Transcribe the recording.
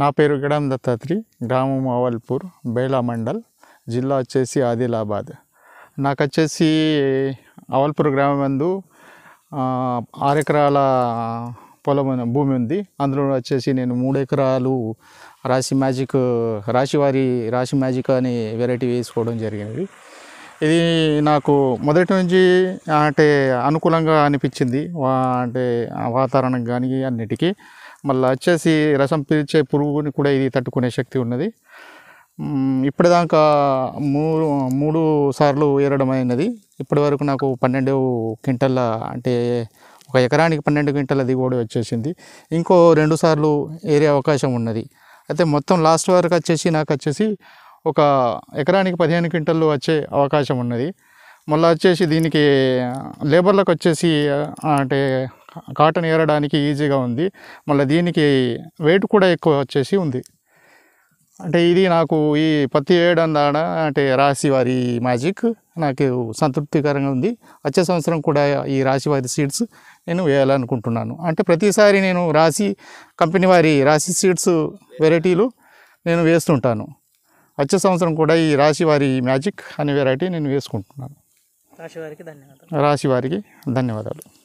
నా పేరు గడం దత్తాత్రి గ్రామం అవల్పూర్ బేలా మండల్ జిల్లా వచ్చేసి ఆదిలాబాద్ నాకు వచ్చేసి అవల్పూర్ గ్రామం ఆరు ఎకరాల పొలం భూమి ఉంది అందులో వచ్చేసి నేను మూడు ఎకరాలు రాశి మ్యాజిక్ రాశివారి రాశి మ్యాజిక్ అనే వెరైటీ వేసుకోవడం జరిగినది ఇది నాకు మొదటి నుంచి అంటే అనుకూలంగా అనిపించింది అంటే వాతావరణం కానీ అన్నిటికీ మళ్ళీ వచ్చేసి రసం పీల్చే పురుగుని కూడా ఇది తట్టుకునే శక్తి ఉన్నది ఇప్పటిదాకా మూడు మూడు సార్లు ఏరడం అయినది ఇప్పటి వరకు నాకు పన్నెండు క్వింటల్ల అంటే ఒక ఎకరానికి పన్నెండు క్వింటల దిగుబడి వచ్చేసింది ఇంకో రెండు సార్లు ఏరే అవకాశం ఉన్నది అయితే మొత్తం లాస్ట్ వరకు వచ్చేసి నాకు వచ్చేసి ఒక ఎకరానికి పదిహేను క్వింటల్లు వచ్చే అవకాశం ఉన్నది మళ్ళీ వచ్చేసి దీనికి లేబర్లకు వచ్చేసి అంటే కాటన్ ఏరడానికి ఈజీగా ఉంది మళ్ళీ దీనికి వెయిట్ కూడా ఎక్కువ వచ్చేసి ఉంది అంటే ఇది నాకు ఈ పత్తి వేయడం ద్వారా అంటే రాశి వారి మ్యాజిక్ నాకు సంతృప్తికరంగా ఉంది వచ్చే సంవత్సరం కూడా ఈ రాశి వారి సీడ్స్ నేను వేయాలనుకుంటున్నాను అంటే ప్రతిసారి నేను రాశి కంపెనీ వారి రాశి సీడ్స్ వెరైటీలు నేను వేస్తుంటాను వచ్చే సంవత్సరం కూడా ఈ రాశి వారి మ్యాజిక్ అనే వెరైటీ నేను వేసుకుంటున్నాను రాశివారికి ధన్యవాదాలు రాశివారికి ధన్యవాదాలు